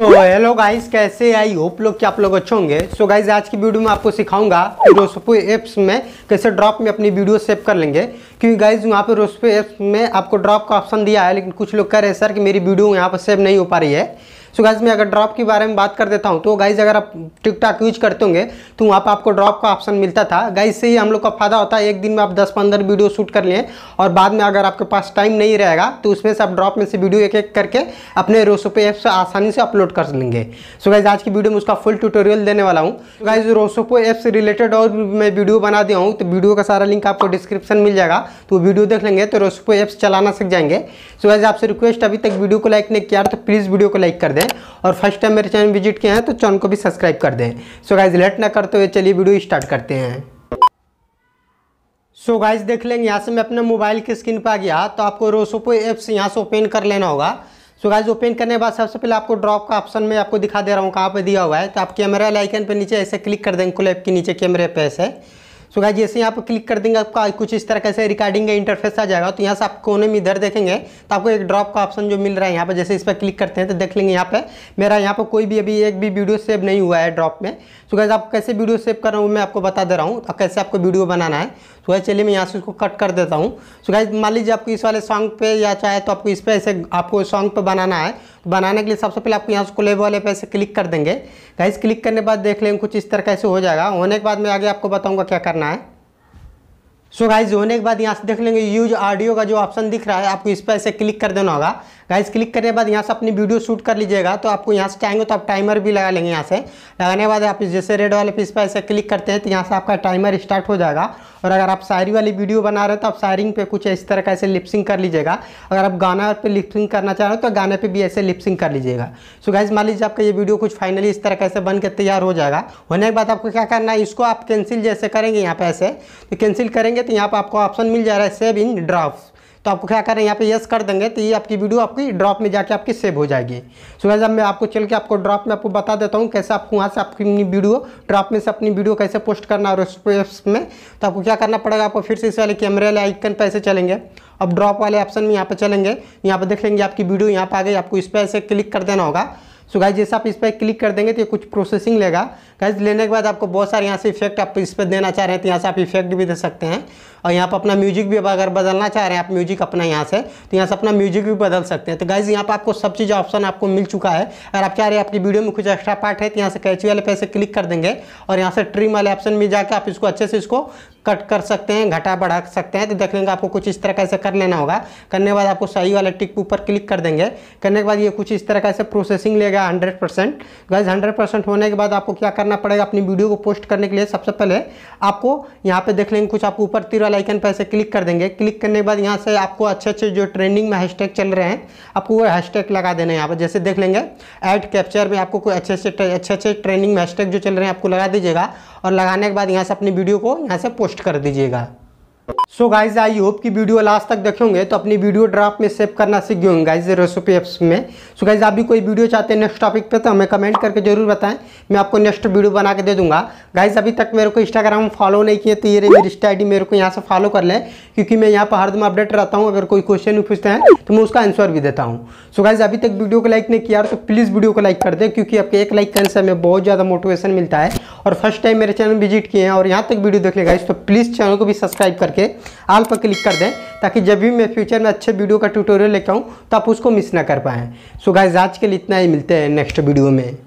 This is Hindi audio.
सो हेलो गाइस कैसे आई होप लोग कि आप लोग अच्छे होंगे सो so, गाइस आज की वीडियो में आपको सिखाऊंगा कि रोसोपो ऐप्स में कैसे ड्रॉप में अपनी वीडियो सेव कर लेंगे क्योंकि गाइस वहाँ पे रोसपो ऐप्स में आपको ड्रॉप का ऑप्शन दिया है लेकिन कुछ लोग कह रहे हैं सर कि मेरी वीडियो यहाँ पर सेव नहीं हो पा रही है सो गाइज मैं अगर ड्रॉप के बारे में बात कर देता हूँ तो गाइज अगर आप टिकटॉक यूज करते होंगे तो वहाँ पर आपको ड्रॉप का ऑप्शन मिलता था गाइज से ही हम लोग का फायदा होता है एक दिन में आप दस पंद्रह वीडियो शूट कर लें और बाद में अगर आपके पास टाइम नहीं रहेगा तो उसमें से आप ड्रॉप में से वीडियो एक एक करके अपने रोसोपे ऐप से आसानी से अपलोड कर लेंगे सो गाइज आज की वीडियो में उसका फुल ट्यूटोरियल देने वाला हूँ गाइज रोसोपो ऐप से रिलेटेड और मैं वीडियो बना दिया हूँ तो वीडियो का सारा लिंक आपको डिस्क्रिप्शन मिल जाएगा तो वीडियो देख लेंगे तो रोसोपो ऐप्स चलाना सीख जाएंगे सो गाइज आपसे रिक्वेस्ट अभी तक वीडियो को लाइक नहीं किया तो प्लीज़ वीडियो को लाइक कर दे दें और फर्स्ट टाइम मेरे चैनल विजिट किया है तो चैनल को भी सब्सक्राइब कर दें सो गाइज लेट ना करते हुए चलिए वीडियो स्टार्ट करते हैं सो so गाइज देख लेंगे यहाँ से मैं अपने मोबाइल की स्क्रीन पर आ गया तो आपको रोसोपो एप्स यहाँ से ओपन कर लेना होगा सो गाइज ओपन करने के बाद सबसे पहले आपको ड्रॉप का ऑप्शन में आपको दिखा दे रहा हूँ कहाँ पे दिया हुआ है तो आप कैमरा लाइकन पे नीचे ऐसे क्लिक कर देंगे कुल ऐप के नीचे कैमरे पे ऐसे सो गाइज जैसे यहाँ पर क्लिक कर देंगे आपका कुछ इस तरह कैसे रिकॉर्डिंग का इंटरफेस आ जाएगा तो यहाँ से आप कोने में इधर देखेंगे तो आपको एक ड्रॉप का ऑप्शन जो मिल रहा है यहाँ पर जैसे इस पर क्लिक करते हैं तो देख लेंगे यहाँ पे मेरा यहाँ पर कोई भी अभी एक भी वीडियो सेव नहीं हुआ है ड्रॉप में सो गाइज आप कैसे वीडियो सेव कर रहा हूँ मैं आपको बता दे रहा हूँ और तो कैसे आपको वीडियो बनाना है सो गाइज चलिए मैं यहाँ से उसको कट कर देता हूँ सो गाइज मान लीजिए आपको इस वाले सॉन्ग पे या चाहे तो आपको इस पर ऐसे आपको सॉन्ग पर बनाना है तो बनाने के लिए सबसे पहले आपको यहाँ से कोलेब वाले पे ऐसे क्लिक कर देंगे गाइज क्लिक करने के बाद देख लेंगे कुछ इस तरह कैसे हो जाएगा होने के बाद मैं आगे आपको बताऊँगा क्या करना này सो गाइज होने के बाद यहाँ से देख लेंगे यूज ऑडियो का जो ऑप्शन दिख रहा है आपको इस पर ऐसे क्लिक कर देना होगा गाइज क्लिक करने के बाद यहाँ से अपनी वीडियो शूट कर लीजिएगा तो आपको यहाँ से चाहेंगे तो आप टाइमर भी लगा लेंगे यहाँ से लगाने के बाद आप जैसे रेड वाले पे इस पर ऐसे क्लिक करते हैं तो यहाँ से आपका टाइमर स्टार्ट हो जाएगा और अगर आप शायरी वाली वीडियो बना रहे हो तो आप शायरिंग पे कुछ इस तरह का ऐसे लिपसिंग कर लीजिएगा अगर आप गाना पे लिपसिंग करना चाह रहे हो तो गाने पे भी ऐसे लिपसिंग कर लीजिएगा सो गाइज मान लीजिए आपका ये वीडियो कुछ फाइनली इस तरह का ऐसे बन के तैयार हो जाएगा होने के बाद आपको क्या करना है इसको आप कैंसिल जैसे करेंगे यहाँ पे ऐसे तो कैंसिल करेंगे करेंगे तो यहाँ पर आपको ऑप्शन मिल जा रहा है सेव इन ड्राफ्ट तो आपको क्या करें यहाँ पे यस कर देंगे तो ये आपकी वीडियो आपकी ड्रॉप में जाके आपकी सेव हो जाएगी सो सुबह जब मैं आपको चल के आपको ड्रॉप में आपको बता देता हूँ कैसे आपको वहाँ से आपकी अपनी वीडियो ड्रॉप में से अपनी वीडियो कैसे पोस्ट करना और उस में तो आपको क्या करना पड़ेगा आपको फिर से इस वाले कैमरे वाले आइकन पर ऐसे चलेंगे अब ड्रॉप वाले ऑप्शन में यहाँ पर चलेंगे यहाँ पर देख लेंगे आपकी वीडियो यहाँ पर आ गई आपको इस पर ऐसे क्लिक कर देना होगा सो गाइज जैसे आप इस पर क्लिक कर देंगे तो ये कुछ प्रोसेसिंग लेगा गाइज लेने के बाद आपको बहुत सारे यहाँ से इफेक्ट आप इस पर देना चाह रहे हैं तो यहाँ से आप इफेक्ट भी दे सकते हैं और यहाँ पर अपना म्यूजिक भी अगर बदलना चाह रहे हैं आप म्यूजिक अपना यहाँ से तो यहाँ से अपना म्यूजिक भी बदल सकते हैं तो गाइज यहाँ पर आपको सब चीज़ ऑप्शन आपको मिल चुका है अगर आप चाह रहे हैं आपकी वीडियो में कुछ एक्स्ट्रा पार्ट है तो यहाँ से कैची वाले पैसे क्लिक कर देंगे और यहाँ से ट्रिम वाले ऑप्शन में जाकर आप इसको अच्छे से इसको कट कर सकते हैं घटा बढ़ा सकते हैं तो देख लेंगे आपको कुछ इस तरह का ऐसे कर लेना होगा करने के बाद आपको सही वाले टिक ऊपर क्लिक कर देंगे करने के बाद ये कुछ इस तरह का ऐसे प्रोसेसिंग लेगा गया hundred percent guys hundred percent होने के बाद आपको क्या करना पड़ेगा अपनी वीडियो को पोस्ट करने के लिए सबसे पहले आपको यहाँ पे देख लेंगे कुछ आपको ऊपर तीर वाला आइकन पर ऐसे क्लिक कर देंगे क्लिक करने के बाद यहाँ से आपको अच्छे अच्छे जो ट्रेंडिंग में हैशटैग चल रहे हैं आपको वो हैशटैग लगा देना है यहाँ पर जैसे देख लेंगे एड कैप्चर में आपको कोई अच्छे अच्छे अच्छे अच्छे ट्रेंडिंग में हैशटैग जो चल रहे हैं आपको लगा दीजिएगा और लगाने के बाद यहाँ से अपनी वीडियो को यहाँ से पोस्ट कर दीजिएगा सो गाइज आई होप कि वीडियो लास्ट तक देखेंगे तो अपनी वीडियो ड्राफ्ट में सेव करना सीख गए गाइज रेसिपी एप्स में सो so गाइज आप भी कोई वीडियो चाहते हैं नेक्स्ट टॉपिक पे तो हमें कमेंट करके जरूर बताएं मैं आपको नेक्स्ट वीडियो बना के दे दूंगा गाइज अभी तक मेरे को इंस्टाग्राम फॉलो नहीं किए तो ये मेरी इंस्टा आई मेरे को यहाँ से फॉलो कर लें क्योंकि मैं यहाँ पर हरदम अपडेट रहता हूँ अगर कोई क्वेश्चन पूछते हैं तो मैं उसका आंसर भी देता हूँ सो गाइज अभी तक वीडियो को लाइक नहीं किया तो प्लीज़ वीडियो को लाइक कर दें क्योंकि आपके एक लाइक करने से हमें बहुत ज़्यादा मोटिवेशन मिलता है और फर्स्ट टाइम मेरे चैनल विजिट किए हैं और यहाँ तक वीडियो देख लेगा इस तो प्लीज़ चैनल को भी सब्सक्राइब करके आल पर क्लिक कर दें ताकि जब भी मैं फ्यूचर में अच्छे वीडियो का ट्यूटोरियल लेकर आऊँ तो आप उसको मिस ना कर पाएँ सो गाइज आज के लिए इतना ही मिलते हैं नेक्स्ट वीडियो में